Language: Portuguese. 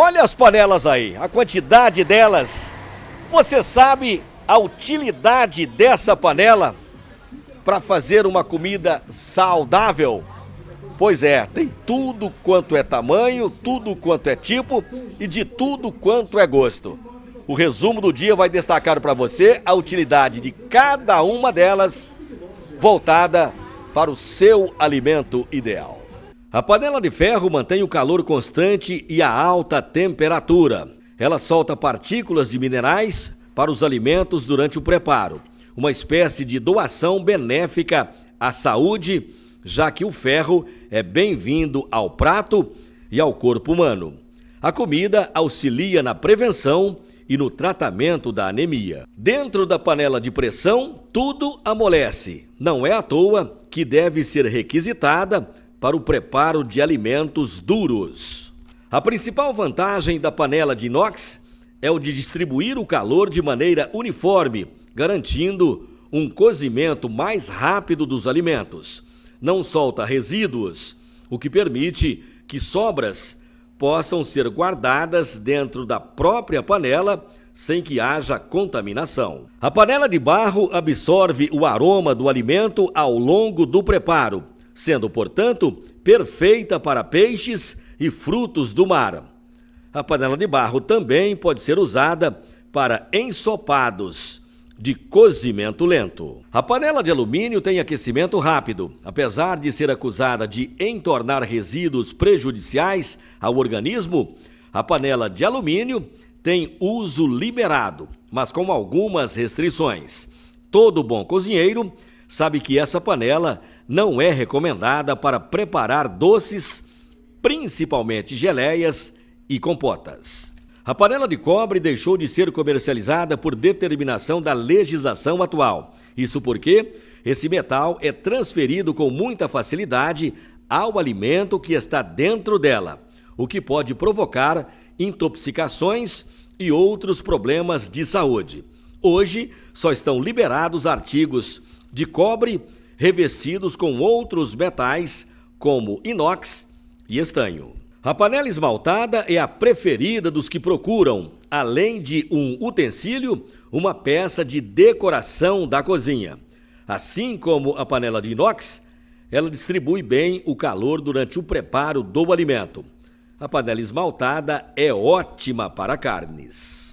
Olha as panelas aí, a quantidade delas. Você sabe a utilidade dessa panela para fazer uma comida saudável? Pois é, tem tudo quanto é tamanho, tudo quanto é tipo e de tudo quanto é gosto. O resumo do dia vai destacar para você a utilidade de cada uma delas voltada para o seu alimento ideal. A panela de ferro mantém o calor constante e a alta temperatura. Ela solta partículas de minerais para os alimentos durante o preparo, uma espécie de doação benéfica à saúde, já que o ferro é bem-vindo ao prato e ao corpo humano. A comida auxilia na prevenção e no tratamento da anemia. Dentro da panela de pressão, tudo amolece. Não é à toa que deve ser requisitada para o preparo de alimentos duros. A principal vantagem da panela de inox é o de distribuir o calor de maneira uniforme, garantindo um cozimento mais rápido dos alimentos. Não solta resíduos, o que permite que sobras possam ser guardadas dentro da própria panela sem que haja contaminação. A panela de barro absorve o aroma do alimento ao longo do preparo sendo, portanto, perfeita para peixes e frutos do mar. A panela de barro também pode ser usada para ensopados de cozimento lento. A panela de alumínio tem aquecimento rápido, apesar de ser acusada de entornar resíduos prejudiciais ao organismo. A panela de alumínio tem uso liberado, mas com algumas restrições. Todo bom cozinheiro sabe que essa panela não é recomendada para preparar doces, principalmente geleias e compotas. A panela de cobre deixou de ser comercializada por determinação da legislação atual. Isso porque esse metal é transferido com muita facilidade ao alimento que está dentro dela, o que pode provocar intoxicações e outros problemas de saúde. Hoje, só estão liberados artigos de cobre revestidos com outros metais, como inox e estanho. A panela esmaltada é a preferida dos que procuram, além de um utensílio, uma peça de decoração da cozinha. Assim como a panela de inox, ela distribui bem o calor durante o preparo do alimento. A panela esmaltada é ótima para carnes.